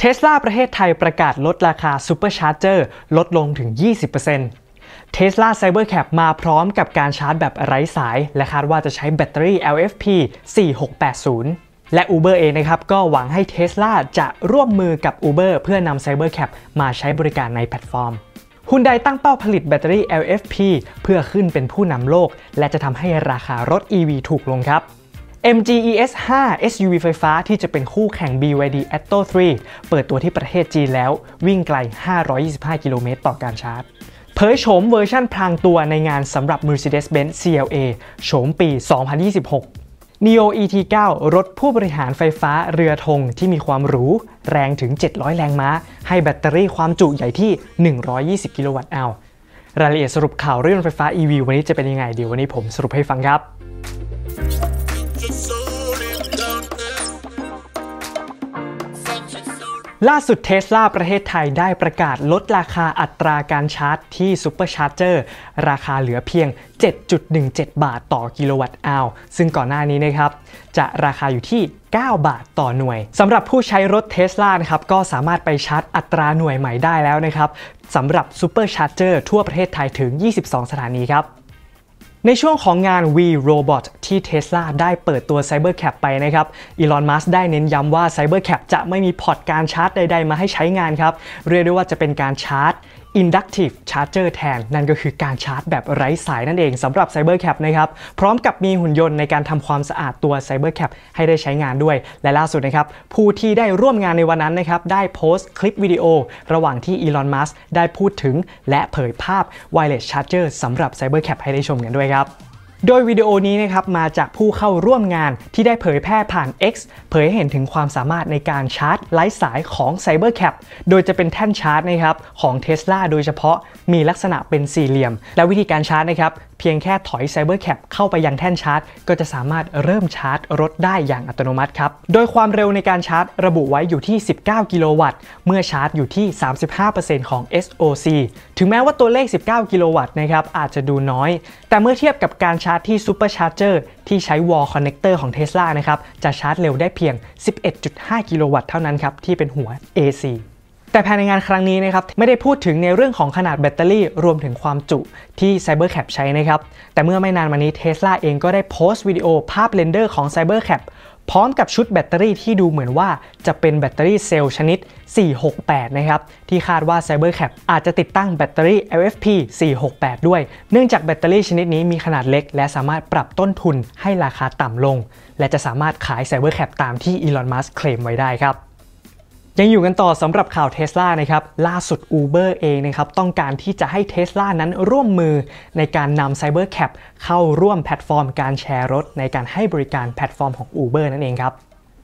เทสลาประเทศไทยประกาศลดราคาซูเปอร์ชาร์เจอร์ลดลงถึง 20%เทสลาไซเบอร์แคปมาพร้อมกับการชาร์จแบบไร้สาย และคาดว่าจะใช้แบตเตอรี่ LFP 4680 และ Uber เองนะครับก็หวังให้เทสลาจะร่วมมือกับ Uber เพื่อนำไเบอร์แคปมาใช้บริการในแพลตฟอร์มฮุนไดตั้งเป้าผลิตแบตเตอรี่ LFP เพื่อขึ้นเป็นผู้นำโลก และจะทำให้ราคารถ EV ถูกลงครับ MGES 5 SUV ไฟฟ้าที่จะเป็นคู่แข่ง BYD Atto 3 เปิดตัวที่ประเทศจีนแล้ววิ่งไกล 525 กิโลเมตรต่อการชาร์จ เผยโฉมเวอร์ชั่นพลางตัวในงานสำหรับ Mercedes-Benz CLA โฉมปี 2026 Neo ET9 รถผู้บริหารไฟฟ้าเรือธงที่มีความหรูแรงถึง 700 แรงม้า ให้แบตเตอรี่ความจุใหญ่ที่ 120 กิโลวัตต์อวรายละเอียดสรุปข่าวเรื่องไฟฟ้า EV วันนี้จะเป็นยังไงเดี๋ยววันนี้ผมสรุปให้ฟังครับล่าสุดเทสลาประเทศไทยได้ประกาศลดราคาอัตราการชาร์จที่ซูเปอร์ชาร์เจอร์ราคาเหลือเพียง 7.17 บาทต่อกิโลวัตต์อาวซึ่งก่อนหน้านี้นะครับจะราคาอยู่ที่ 9 บาทต่อหน่วยสำหรับผู้ใช้รถเทสลานะครับก็สามารถไปชาร์จอัตราหน่วยใหม่ได้แล้วนะครับสำหรับซูเปอร์ชาร์เจอร์ทั่วประเทศไทยถึง 22 สถานีครับในช่วงของงาน V Robot ที่ Tesla ได้เปิดตัว c y b e r c a p ไปนะครับ อีลอน มัสได้เน้นย้ำว่า c y b e r c a p จะไม่มีพอร์ตการชาร์จใดๆมาให้ใช้งานครับ เรียกได้ว่าจะเป็นการชาร์จ Inductive Charger แทน นั่นก็คือการชาร์จแบบไร้สายนั่นเองสำหรับ CyberCap นะครับพร้อมกับมีหุ่นยนต์ในการทำความสะอาดตัว CyberCap ให้ได้ใช้งานด้วย และล่าสุดนะครับ ผู้ที่ได้ร่วมงานในวันนั้นนะครับได้โพสต์คลิปวิดีโอระหว่างที่อีลอนมัสได้พูดถึงและเผยภาพ Wireless Charger สำหรับ CyberCap ให้ได้ชมกันด้วยครับโดยวิดีโอนี้นะครับ มาจากผู้เข้าร่วมงานที่ได้เผยแพร่ผ่าน X เผยให้เห็นถึงความสามารถในการชาร์จไร้สายของ CyberCap โดยจะเป็นแท่นชาร์จนะครับ ของ Tesla โดยเฉพาะมีลักษณะเป็นสี่เหลี่ยม และวิธีการชาร์จนะครับเพียงแค่ถอย CyberCap เข้าไปยังแท่นชาร์จ ก็จะสามารถเริ่มชาร์จรถได้อย่างอัตโนมัติครับ โดยความเร็วในการชาร์จระบุไว้อยู่ที่ 19 กิโลวัตต์ เมื่อชาร์จอยู่ที่ 35%ของ SOC ถึงแม้ว่าตัวเลข 19 กิโลวัตต์นะครับอาจจะดูน้อย แต่เมื่อเทียบกับการชาร์จที่ Super Charger ที่ใช้ Wall Connector ของ Tesla นะครับจะชาร์จเร็วได้เพียง 11.5 กิโลวัตต์เท่านั้นครับที่เป็นหัว AC แต่ภายในงานครั้งนี้นะครับไม่ได้พูดถึงในเรื่องของขนาดแบตเตอรี่รวมถึงความจุที่ CyberCap ใช้นะครับแต่เมื่อไม่นานมานี้ Tesla เองก็ได้โพสต์วิดีโอภาพเรนเดอร์ของ CyberCap พร้อมกับชุดแบตเตอรี่ที่ดูเหมือนว่าจะเป็นแบตเตอรี่เซลล์ชนิด 468 นะครับ ที่คาดว่า CyberCap อาจจะติดตั้งแบตเตอรี่ LFP 468 ด้วยเนื่องจากแบตเตอรี่ชนิดนี้มีขนาดเล็ก และสามารถปรับต้นทุนให้ราคาต่ำลง และจะสามารถขาย CyberCap ตามที่อีลอน มัสเคลมไว้ได้ครับยังอยู่กันต่อสำหรับข่าวเทสลานะครับล่าสุด Uber เองนะครับต้องการที่จะให้เทสลานั้นร่วมมือในการนำ c y b e r c a p เข้าร่วมแพลตฟอร์มการแชร์รถในการให้บริการแพลตฟอร์มของ Uber นั่นเองครับ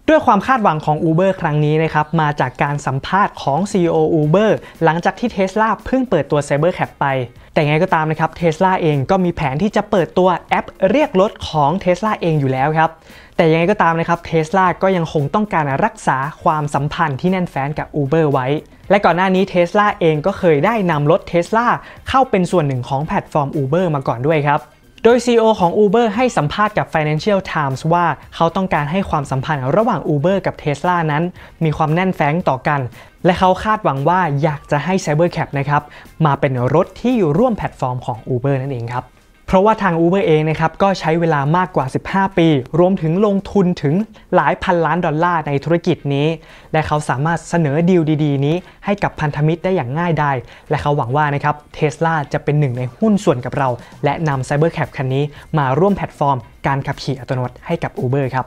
ด้วยความคาดหวังของ Uber ครั้งนี้นะครับมาจากการสัมภาษณ์ของ CEO Uber หลังจากที่เท s l a เพิ่งเปิดตัว c y b e r c a p ไปแต่ไงก็ตามนะครับเทสลาเองก็มีแผนที่จะเปิดตัวแอปเรียกรถของเทสลาเองอยู่แล้วครับแต่ยังไงก็ตามนะครับเทสลาก็ยังคงต้องการรักษาความสัมพันธ์ที่แน่นแฟ้นกับ Uber ไว้ และก่อนหน้านี้เทสลาเองก็เคยได้นำรถเทสลาเข้าเป็นส่วนหนึ่งของแพลตฟอร์ม Uber มาก่อนด้วยครับโดย CEO ของ Uber ให้สัมภาษณ์กับ Financial Times ว่าเขาต้องการให้ความสัมพันธ์ระหว่าง Uber กับ Tesla นั้นมีความแน่นแฟ้งต่อกันและเขาคาดหวังว่าอยากจะให้ Cybercab นะครับมาเป็นรถที่ร่วมแพลตฟอร์มของ Uber นั่นเองครับเพราะว่าทาง Uber เองนะครับก็ใช้เวลามากกว่า 15 ปี รวมถึงลงทุนถึงหลายพันล้านดอลลาร์ในธุรกิจนี้ และเขาสามารถเสนอดีลดี ๆ นี้ให้กับพันธมิตรได้อย่างง่ายดายและเขาหวังว่านะครับเทสลาจะเป็นหนึ่งในหุ้นส่วนกับเรา และนำ Cybercab คันนี้ มาร่วมแพลตฟอร์ม การขับขี่อัตโนมัติให้กับ Uber ครับ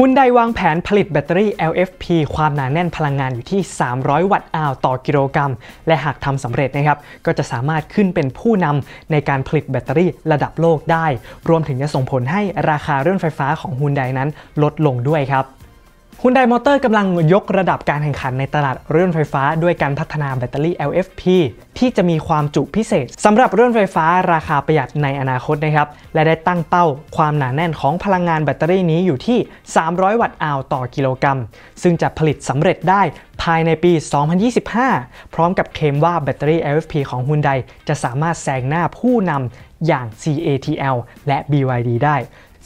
ฮุนไดวางแผนผลิตแบตเตอรี่ LFP ความหนาแน่นพลังงานอยู่ที่ 300 วัตต์อาวต่อกิโลกรัม และหากทำสำเร็จนะครับ ก็จะสามารถขึ้นเป็นผู้นำในการผลิตแบตเตอรี่ระดับโลกได้ รวมถึงจะส่งผลให้ราคาเรื่องไฟฟ้าของฮุนไดนั้นลดลงด้วยครับฮุนไดมอเตอร์กำลังยกระดับการแข่งขันในตลาดรถยนต์ไฟฟ้าด้วยการพัฒนาแบตเตอรี่ LFP ที่จะมีความจุพิเศษ สำหรับรถยนต์ไฟฟ้าราคาประหยัดในอนาคตนะครับ และได้ตั้งเป้าความหนาแน่นของพลังงานแบตเตอรี่นี้อยู่ที่ 300 วัตต์อาวต่อกิโลกรัม ซึ่งจะผลิตสำเร็จได้ภายในปี 2025 พร้อมกับเคลมว่าแบตเตอรี่ LFP ของฮุนไดจะสามารถแซงหน้าผู้นำอย่าง CATL และ BYD ได้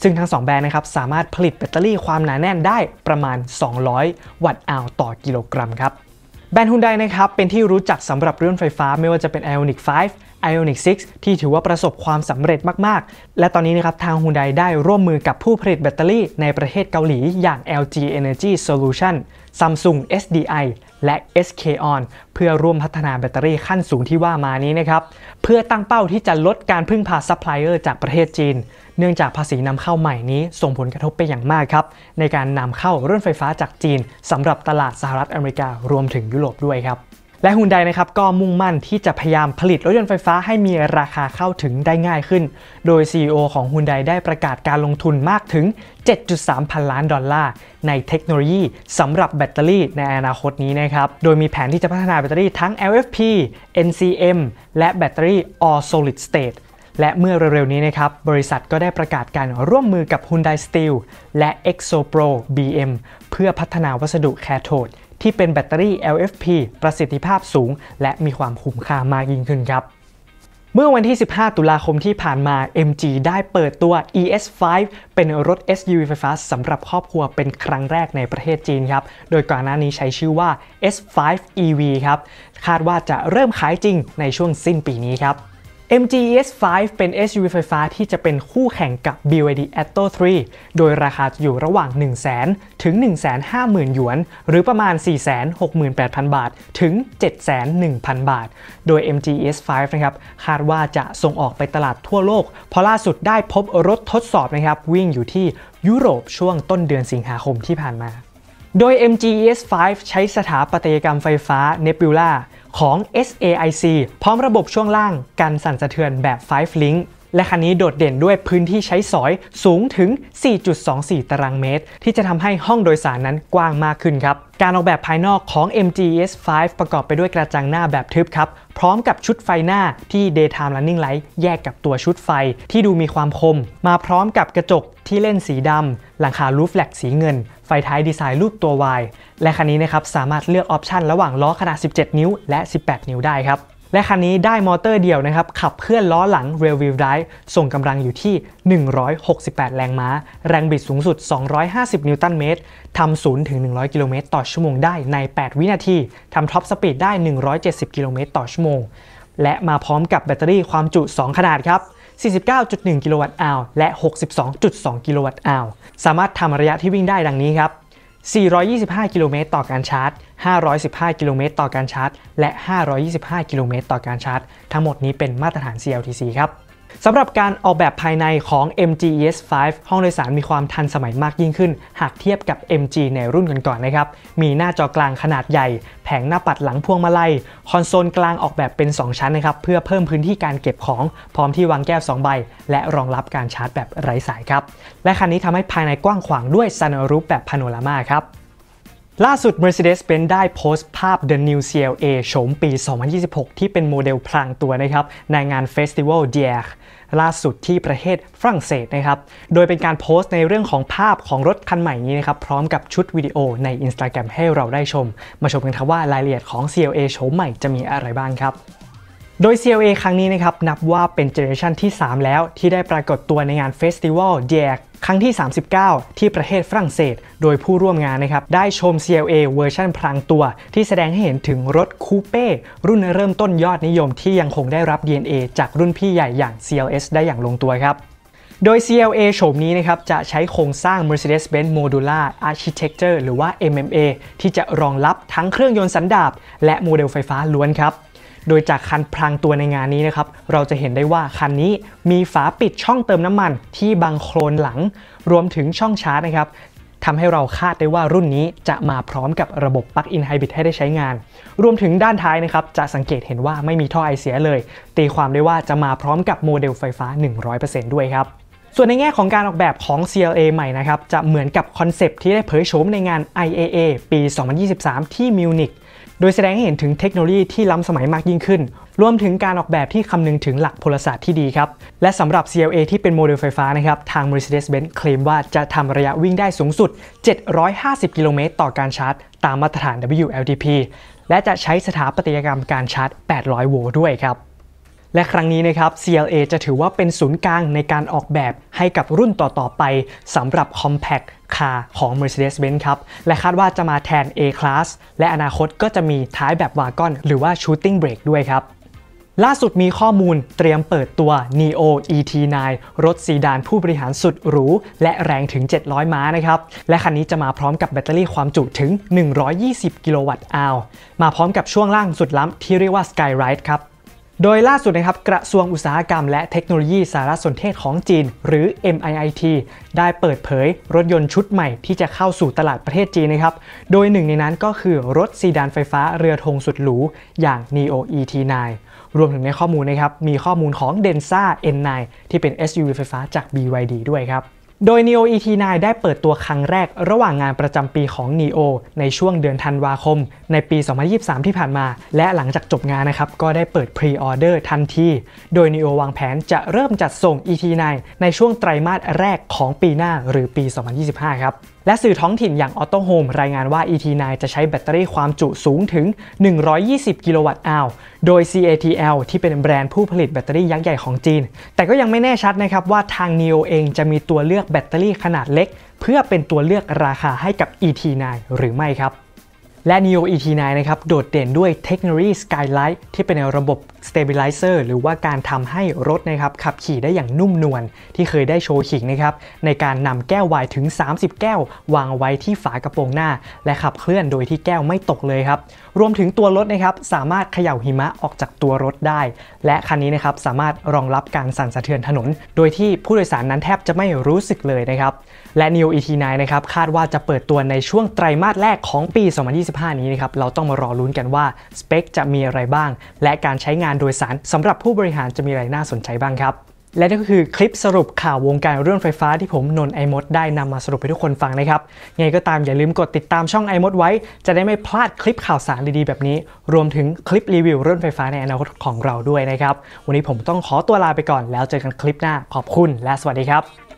ซึ่งทั้ง 2 แบรนด์นะครับสามารถผลิตแบตเตอรี่ความหนาแน่นได้ประมาณ 200 วัตต์อาวต่อกิโลกรัมครับแบรนด์ฮุนไดนะครับเป็นที่รู้จักสำหรับรื่นไฟฟ้าไม่ว่าจะเป็น Ionic 5 Ionic 6ที่ถือว่าประสบความสำเร็จมากๆ และตอนนี้นะครับทางฮุนไดได้ร่วมมือกับผู้ผลิตแบตเตอรี่ในประเทศเกาหลีอย่าง LG Energy Solution Samsung SDI และ SK On เพื่อร่วมพัฒนาแบตเตอรี่ขั้นสูงที่ว่ามานี้นะครับเพื่อตั้งเป้าที่จะลดการพึ่งพาซัพพลายเออร์จากประเทศจีนเนื่องจากภาษีนำเข้าใหม่นี้ส่งผลกระทบไปอย่างมากครับในการนำเข้ารถไฟฟ้าจากจีน สำหรับตลาดสหรัฐอเมริการวมถึงยุโรปด้วยครับและฮุนไดนะครับก็มุ่งมั่นที่จะพยายามผลิตรถยนต์ไฟฟ้าให้มีราคาเข้าถึงได้ง่ายขึ้น โดย CEO ของฮุนไดได้ประกาศการลงทุนมากถึง 7.3 พันล้านดอลลาร์ในเทคโนโลยีสำหรับแบตเตอรี่ในอนาคตนี้นะครับโดยมีแผนที่จะพัฒนาแบตเตอรี่ทั้ง LFP NCM และแบตเตอรี่ All Solid State และเมื่อเร็วๆนี้นะครับบริษัทก็ได้ประกาศการร่วมมือกับ Hyundai Steel และ ExoPro BM เพื่อพัฒนาวัสดุแคโทด ที่เป็นแบตเตอรี่ LFP ประสิทธิภาพสูง และมีความคุ้มค่ามากยิ่งขึ้นครับ เมื่อวันที่ 15 ตุลาคมที่ผ่านมา MG ได้เปิดตัว ES5 เป็นรถ SUV ไฟฟ้าสำหรับครอบครัวเป็นครั้งแรกในประเทศจีนครับ โดยก่อนหน้านี้ใช้ชื่อว่า S5 EV ครับคาดว่าจะเริ่มขายจริงในช่วงสิ้นปีนี้ครับ MGS 5เป็น SUV ไฟฟ้าที่จะเป็นคู่แข่งกับ BYD Atto 3 โดยราคาอยู่ระหว่าง 1 0 0 0 0 0 ถึง 150,000 หยวน หรือประมาณ 468,000 บาท ถึง701,000 บาท โดย MGS 5นะครับคาดว่าจะส่งออกไปตลาดทั่วโลกเพราะล่าสุดได้พบรถทดสอบนะครับวิ่งอยู่ที่ยุโรปช่วงต้นเดือนสิงหาคมที่ผ่านมาโดย MGES5 ใช้สถาปัตยกรรมไฟฟ้า Nebula ของ SAIC พร้อมระบบช่วงล่างกันสั่นสะเทือนแบบ5 Link และคันนี้โดดเด่นด้วยพื้นที่ใช้สอยสูงถึง 4.24 ตารางเมตร ที่จะทำให้ห้องโดยสารนั้นกว้างมากขึ้นครับการออกแบบภายนอกของ MG s 5ประกอบไปด้วยกระจังหน้าแบบทึบครับพร้อมกับชุดไฟหน้าที่ Daytime Running Light แยกกับตัวชุดไฟที่ดูมีความคม มาพร้อมกับกระจกที่เล่นสีดำหลังคารูฟแฟลกสีเงิน ไฟท้ายดีไซน์รูปตัว Y และคันนี้นะครับสามารถเลือกออปชันระหว่างล้อขนาด 17 นิ้วและ 18 นิ้วได้ครับและคันนี้ได้มอเตอร์เดียวนะครับ ขับเคลื่อนล้อหลัง rear wheel drive ส่งกำลังอยู่ที่ 168 แรงม้า แรงบิดสูงสุด 250 นิวตันเมตรทำ0ถึง 100 กิโลเมตรต่อชั่วโมงได้ใน 8 วินาทีทำท็อปสปีดได้ 170 กิโลเมตรต่อชั่วโมงและมาพร้อมกับแบตเตอรี่ความจุ 2 ขนาดครับ 49.1 กิโลวัตต์อวและ 62.2 กิโลวัตต์อวสามารถทำระยะที่วิ่งได้ดังนี้ครับ425 กิโลเมตรต่อการชาร์จ 515 กิโลเมตรต่อการชาร์จ และ 525 กิโลเมตรต่อการชาร์จ ทั้งหมดนี้เป็นมาตรฐาน CLTC ครับสำหรับการออกแบบภายในของ MG ES5 ห้องโดยสารมีความทันสมัยมากยิ่งขึ้น หากเทียบกับ MG ในรุ่นก่อนๆนะครับ มีหน้าจอกลางขนาดใหญ่ แผงหน้าปัดหลังพวงมาลัย คอนโซลกลางออกแบบเป็น 2 ชั้นนะครับเพื่อเพิ่มพื้นที่การเก็บของพร้อมที่วางแก้ว 2 ใบ และรองรับการชาร์จแบบไร้สายครับและคันนี้ทำให้ภายในกว้างขวางด้วยซันรูปแบบพาโนรามาครับล่าสุด Mercedes-Benz ได้โพสต์ภาพ The New CLA โฉมปี 2026 ที่เป็นโมเดลพลางตัวนะครับในงาน Festival d i e r ล่าสุดที่ประเทศฝรั่งเศสนะครับ โดยเป็นการโพสต์ในเรื่องของภาพของรถคันใหม่นี้นะครับ พร้อมกับชุดวิดีโอใน Instagram ให้เราได้ชม มาชมกันครับว่ารายละเอียดของ CLA โฉมใหม่จะมีอะไรบ้างครับโดย CLA ครั้งนี้นะครับนับว่าเป็นเจเนอเรชันที่ 3 แล้ว ที่ได้ปรากฏตัวในงานเฟสติวัลเดียกครั้งที่ 39 ที่ประเทศฝรั่งเศส โดยผู้ร่วมงานนะครับได้ชม CLA เวอร์ชันพลังตัว ที่แสดงให้เห็นถึงรถคูเป้รุ่นเริ่มต้นยอดนิยมที่ยังคงได้รับ DNA จากรุ่นพี่ใหญ่อย่าง CLS ได้อย่างลงตัวครับโดย CLA โฉมนี้นะครับจะใช้โครงสร้าง Mercedes-Benz Modular Architecture หรือว่า MMA ที่จะรองรับทั้งเครื่องยนต์สันดาปและโมเดลไฟฟ้าล้วนครับโดยจากคันพรางตัวในงานนี้นะครับ เราจะเห็นได้ว่าคันนี้มีฝาปิดช่องเติมน้ำมัน ที่บังโคลนหลัง รวมถึงช่องชาร์จนะครับทำให้เราคาดได้ว่ารุ่นนี้จะมาพร้อมกับระบบปลั๊กอินไฮบริดให้ได้ใช้งาน รวมถึงด้านท้ายนะครับจะสังเกตเห็นว่าไม่มีท่อไอเสียเลย ตีความได้ว่าจะมาพร้อมกับโมเดลไฟฟ้า 100%ด้วยครับ ส่วนในแง่ของการออกแบบของ CLA ใหม่นะครับ จะเหมือนกับคอนเซปที่ได้เผยโฉมในงาน IAA ปี 2023 ที่มิวนิกโดยแสดงให้เห็นถึงเทคโนโลยีที่ล้ำสมัยมากยิ่งขึ้น รวมถึงการออกแบบที่คำนึงถึงหลักพลศาสตร์ที่ดีครับ และสำหรับ CLA ที่เป็นโมเดลไฟฟ้านะครับ ทาง Mercedes-Benz เคลมว่าจะทำระยะวิ่งได้สูงสุด 750 กิโลเมตรต่อการชาร์จตามมาตรฐาน WLTP และจะใช้สถาปัตยกรรมการชาร์จ 800 โวลต์ด้วยครับและครั้งนี้นะครับ CLA จะถือว่าเป็นศูนย์กลางในการออกแบบให้กับรุ่นต่อๆไปสำหรับ Compact คาของ Mercedes-Benz ครับและคาดว่าจะมาแทน A-Class และอนาคตก็จะมีท้ายแบบวากอนหรือว่า Shooting Brake ด้วยครับล่าสุดมีข้อมูลเตรียมเปิดตัว Neo ET9 รถซีดานผู้บริหารสุดหรู และแรงถึง 700 ม้านะครับและคันนี้จะมาพร้อมกับแบตเตอรี่ความจุถึง120กิโลวัตต์อวมาพร้อมกับช่วงล่างสุดล้ำที่เรียกว่า Skyride ครับโดยล่าสุดนะครับกระทรวงอุตสาหกรรมและเทคโนโลยีสารสนเทศของจีนหรือ MIIT ได้เปิดเผยรถยนต์ชุดใหม่ที่จะเข้าสู่ตลาดประเทศจีนนะครับ โดยหนึ่งในนั้นก็คือรถซีดานไฟฟ้าเรือธงสุดหรูอย่าง Neo ET9 รวมถึงในข้อมูลนะครับมีข้อมูลของ Denza N9 ที่เป็น SUV ไฟฟ้าจาก BYD ด้วยครับโดย Neo ET9 ได้เปิดตัวครั้งแรกระหว่างงานประจำปีของ Neo ในช่วงเดือนธันวาคมในปี 2023 ที่ผ่านมาและหลังจากจบงานนะครับก็ได้เปิดพรีออเดอร์ทันทีโดย Neo วางแผนจะเริ่มจัดส่ง ET9 ในช่วงไตรมาสแรกของปีหน้าหรือปี 2025 ครับและสื่อท้องถิ่นอย่างออโต h โฮมรายงานว่า ET9 จะใช้แบตเตอรี่ความจุสูงถึง 120 กิโลวัตต์อาวโดย CATL ที่เป็นแบรนด์ผู้ผลิตแบตเตอรี่ยักษ์ใหญ่ของจีน แต่ก็ยังไม่แน่ชัดนะครับว่าทาง NIO เองจะมีตัวเลือกแบตเตอรี่ขนาดเล็ก เพื่อเป็นตัวเลือกราคาให้กับ ET9 หรือไม่ครับและ Neo ET9 นะครับโดดเด่นด้วยเทคโนโลยี Skylight ที่เป็นระบบ Stabilizer หรือว่าการทำให้รถนะครับขับขี่ได้อย่างนุ่มนวลที่เคยได้โชว์ขิงนะครับในการนำแก้ววายถึง 30 แก้ววางไว้ที่ฝากระโปรงหน้า และขับเคลื่อนโดยที่แก้วไม่ตกเลยครับรวมถึงตัวรถนะครับสามารถเขย่าหิมะออกจากตัวรถได้ และคันนี้นะครับสามารถรองรับการสั่นสะเทือนถนน โดยที่ผู้โดยสารนั้นแทบจะไม่รู้สึกเลยนะครับและ New ET9 นะครับคาดว่าจะเปิดตัวในช่วงไตรมาสแรกของปี2025 นี้นะครับเราต้องมารอลุ้นกันว่าสเปคจะมีอะไรบ้าง และการใช้งานโดยสารสำหรับผู้บริหารจะมีอะไรน่าสนใจบ้างครับและนี่ก็คือคลิปสรุปข่าววงการเรื่องไฟฟ้าที่ผมนนไอมดได้นำมาสรุปให้ทุกคนฟังนะครับ ไงก็ตามอย่าลืมกดติดตามช่องไอมดไว้ จะได้ไม่พลาดคลิปข่าวสารดีๆ แบบนี้ รวมถึงคลิปรีวิวเรื่องไฟฟ้าในอนาคตของเราด้วยนะครับ วันนี้ผมต้องขอตัวลาไปก่อนแล้วเจอกันคลิปหน้าขอบคุณและสวัสดีครับ